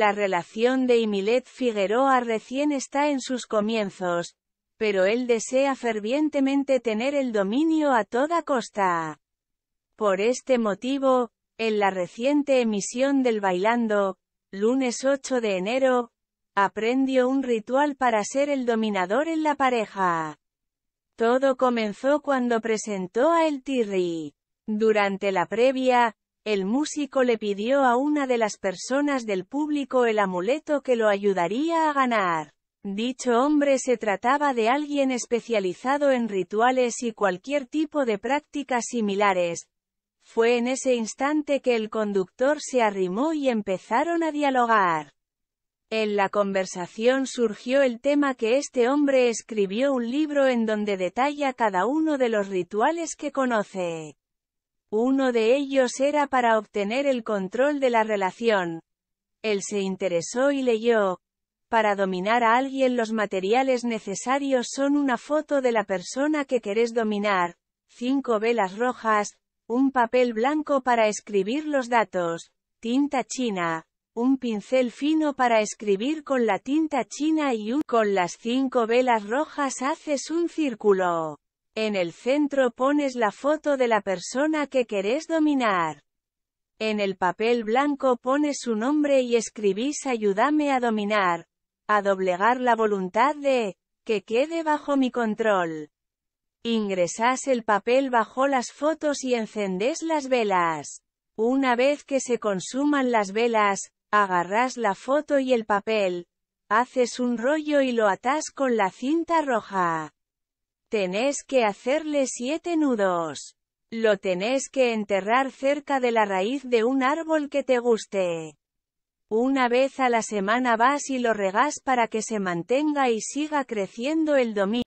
La relación de Imilet Figueroa recién está en sus comienzos, pero él desea fervientemente tener el dominio a toda costa. Por este motivo, en la reciente emisión del Bailando, lunes 8 de enero, aprendió un ritual para ser el dominador en la pareja. Todo comenzó cuando presentó a El Tirri. Durante la previa, el músico le pidió a una de las personas del público el amuleto que lo ayudaría a ganar. Dicho hombre se trataba de alguien especializado en rituales y cualquier tipo de prácticas similares. Fue en ese instante que el conductor se arrimó y empezaron a dialogar. En la conversación surgió el tema que este hombre escribió un libro en donde detalla cada uno de los rituales que conoce. Uno de ellos era para obtener el control de la relación. Él se interesó y leyó. Para dominar a alguien los materiales necesarios son una foto de la persona que querés dominar, cinco velas rojas, un papel blanco para escribir los datos, tinta china, un pincel fino para escribir con la tinta china y un... Con las cinco velas rojas haces un círculo. En el centro pones la foto de la persona que querés dominar. En el papel blanco pones su nombre y escribís ayúdame a dominar, a doblegar la voluntad de, que quede bajo mi control. Ingresás el papel bajo las fotos y encendés las velas. Una vez que se consuman las velas, agarrás la foto y el papel, haces un rollo y lo atás con la cinta roja. Tenés que hacerle siete nudos. Lo tenés que enterrar cerca de la raíz de un árbol que te guste. Una vez a la semana vas y lo regás para que se mantenga y siga creciendo el domingo.